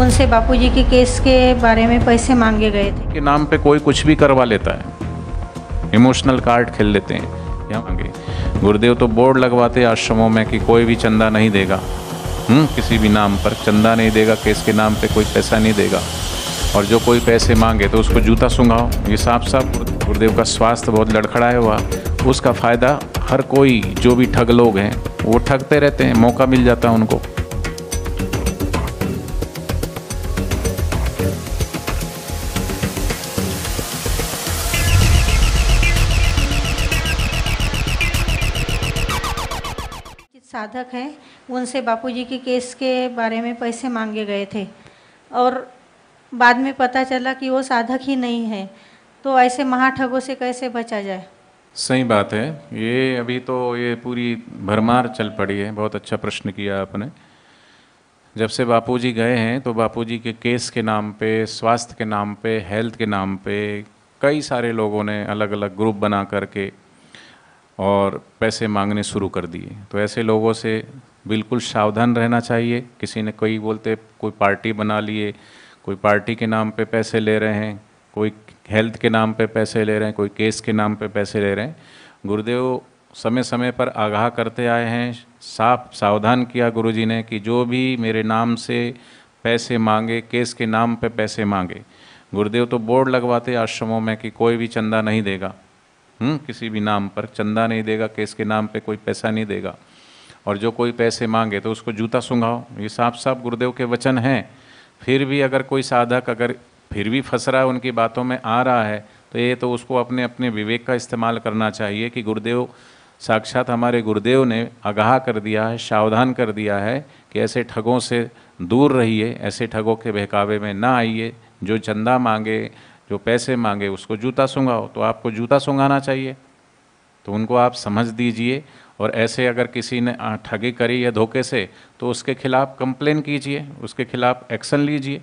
उनसे बापूजी के केस के बारे में पैसे मांगे गए थे के नाम पे कोई कुछ भी करवा लेता है इमोशनल कार्ड खेल लेते हैं क्या मांगे गुरुदेव तो बोर्ड लगवाते आश्रमों में कि कोई भी चंदा नहीं देगा हुँ? हम्म, किसी भी नाम पर चंदा नहीं देगा केस के नाम पे कोई पैसा नहीं देगा और जो कोई पैसे मांगे तो उसको जूता सुंघाओ ये साफ साफ गुरुदेव का स्वास्थ्य बहुत लड़खड़ाया हुआ उसका फ़ायदा हर कोई जो भी ठग लोग हैं वो ठगते रहते हैं मौका मिल जाता है उनको साधक हैं उनसे बापूजी के केस के बारे में पैसे मांगे गए थे और बाद में पता चला कि वो साधक ही नहीं है तो ऐसे महाठगों से कैसे बचा जाए सही बात है ये अभी तो ये पूरी भरमार चल पड़ी है बहुत अच्छा प्रश्न किया आपने जब से बापूजी गए हैं तो बापूजी के केस के नाम पे स्वास्थ्य के नाम पे हेल्थ के नाम पे कई सारे लोगों ने अलग अलग ग्रुप बना करके और पैसे मांगने शुरू कर दिए तो ऐसे लोगों से बिल्कुल सावधान रहना चाहिए किसी ने कोई बोलते कोई पार्टी बना लिए कोई पार्टी के नाम पे पैसे ले रहे हैं कोई हेल्थ के नाम पे पैसे ले रहे हैं कोई केस के नाम पे पैसे ले रहे हैं गुरुदेव समय समय पर आगाह करते आए हैं साफ सावधान किया गुरु ने कि जो भी मेरे नाम से पैसे मांगे केस के नाम पर पैसे मांगे गुरुदेव तो बोर्ड लगवाते आश्रमों में कि कोई भी चंदा नहीं देगा हुँ? हम्म, किसी भी नाम पर चंदा नहीं देगा केस के नाम पे कोई पैसा नहीं देगा और जो कोई पैसे मांगे तो उसको जूता सुंघाओ ये साफ साफ गुरुदेव के वचन हैं फिर भी अगर कोई साधक अगर फिर भी फंस रहा है उनकी बातों में आ रहा है तो ये तो उसको अपने अपने विवेक का इस्तेमाल करना चाहिए कि गुरुदेव साक्षात हमारे गुरुदेव ने आगाह कर दिया है सावधान कर दिया है कि ऐसे ठगों से दूर रहिए ऐसे ठगों के बहकावे में ना आइए जो चंदा मांगे जो पैसे मांगे उसको जूता सूंघाओ तो आपको जूता सूंघाना चाहिए तो उनको आप समझ दीजिए और ऐसे अगर किसी ने ठगी करी या धोखे से तो उसके खिलाफ़ कंप्लेन कीजिए उसके खिलाफ़ एक्शन लीजिए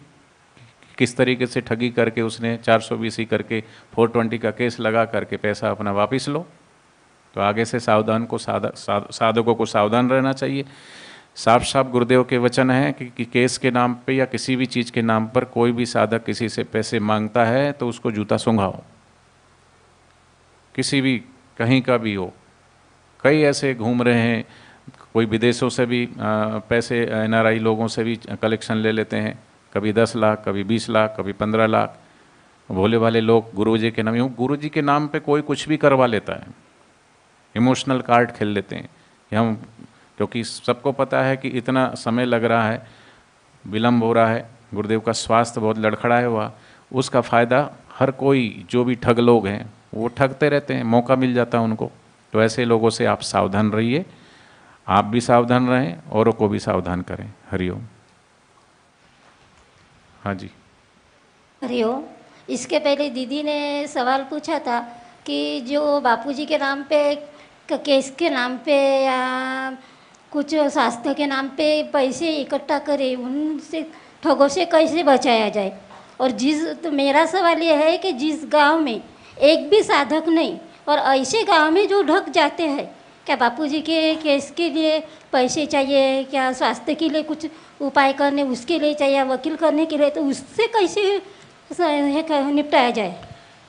किस तरीके से ठगी करके उसने चार सौ करके फोर ट्वेंटी का केस लगा करके पैसा अपना वापस लो तो आगे से सावधान को साधक साधकों को सावधान रहना चाहिए साफ साफ गुरुदेव के वचन है कि, कि केस के नाम पे या किसी भी चीज़ के नाम पर कोई भी साधक किसी से पैसे मांगता है तो उसको जूता सूंघाओ किसी भी कहीं का भी हो कई ऐसे घूम रहे हैं कोई विदेशों से भी आ, पैसे एनआरआई लोगों से भी कलेक्शन ले लेते हैं कभी दस लाख कभी बीस लाख कभी पंद्रह लाख भोले वाले लोग गुरु जी के नाम यूँ गुरु जी के नाम पर कोई कुछ भी करवा लेता है इमोशनल कार्ड खेल लेते हैं कि हम क्योंकि सबको पता है कि इतना समय लग रहा है विलम्ब हो रहा है गुरुदेव का स्वास्थ्य बहुत लड़खड़ाया हुआ उसका फ़ायदा हर कोई जो भी ठग लोग हैं वो ठगते रहते हैं मौका मिल जाता है उनको तो ऐसे लोगों से आप सावधान रहिए आप भी सावधान रहें औरों को भी सावधान करें हरिओम हाँ जी हरिओम इसके पहले दीदी ने सवाल पूछा था कि जो बापूजी के नाम पे केस के नाम पे या कुछ स्वास्थ्य के नाम पे पैसे इकट्ठा करे उनसे ठगों से कैसे बचाया जाए और जिस तो मेरा सवाल यह है कि जिस गांव में एक भी साधक नहीं और ऐसे गांव में जो ढक जाते हैं क्या बापूजी के केस के लिए पैसे चाहिए क्या स्वास्थ्य के लिए कुछ उपाय करने उसके लिए चाहिए वकील करने के लिए तो उससे कैसे निपटाया जाए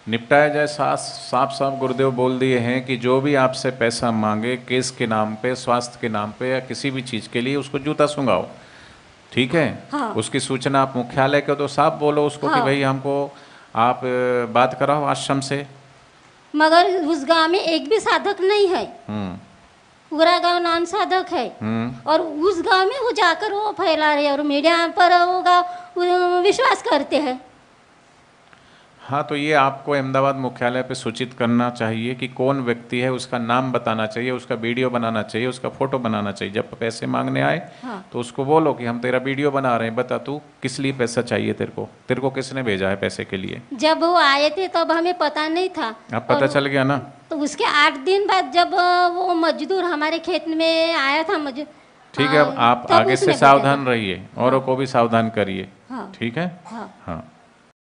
निपटाया जाए साफ साफ साफ गुरुदेव बोल दिए हैं कि जो भी आपसे पैसा मांगे केस के नाम पे स्वास्थ्य के नाम पे या किसी भी चीज़ के लिए उसको जूता सुंगाओ ठीक है हाँ। उसकी सूचना आप मुख्यालय को तो साफ बोलो उसको हाँ। कि भाई हमको आप बात कराओ आश्रम से मगर उस गांव में एक भी साधक नहीं है हम्म। पूरा गांव नाम साधक है हम्म। और उस गांव में वो जाकर वो फैला रहे और मीडिया पर वो गाँव विश्वास करते हैं हाँ तो ये आपको अहमदाबाद मुख्यालय पे सूचित करना चाहिए कि कौन व्यक्ति है उसका नाम बताना चाहिए उसका वीडियो बनाना चाहिए उसका फोटो बनाना चाहिए जब पैसे मांगने आए हाँ। तो उसको बोलो कि हम तेरा वीडियो बना रहे हैं बता तू किस लिए पैसा चाहिए तेरे को तेरे को किसने भेजा है पैसे के लिए जब वो आए थे तब हमें पता नहीं था अब पता चल गया ना तो उसके आठ दिन बाद जब वो मजदूर हमारे खेत में आया था मजदूर ठीक है हाँ, आप आगे से सावधान रहिए औरों हाँ। को भी सावधान करिए हाँ। ठीक है हाँ